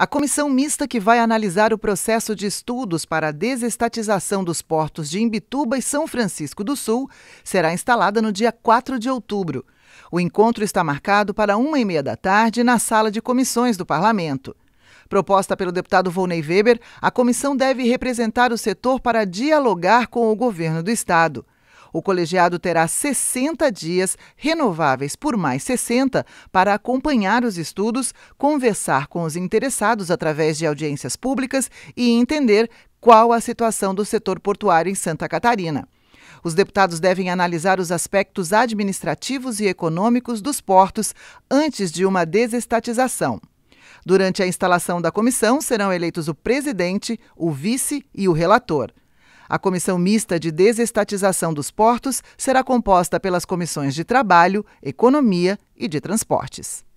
A comissão mista que vai analisar o processo de estudos para a desestatização dos portos de Imbituba e São Francisco do Sul será instalada no dia 4 de outubro. O encontro está marcado para uma e meia da tarde na sala de comissões do Parlamento. Proposta pelo deputado Volney Weber, a comissão deve representar o setor para dialogar com o governo do Estado. O colegiado terá 60 dias, renováveis por mais 60, para acompanhar os estudos, conversar com os interessados através de audiências públicas e entender qual a situação do setor portuário em Santa Catarina. Os deputados devem analisar os aspectos administrativos e econômicos dos portos antes de uma desestatização. Durante a instalação da comissão, serão eleitos o presidente, o vice e o relator. A Comissão Mista de Desestatização dos Portos será composta pelas comissões de Trabalho, Economia e de Transportes.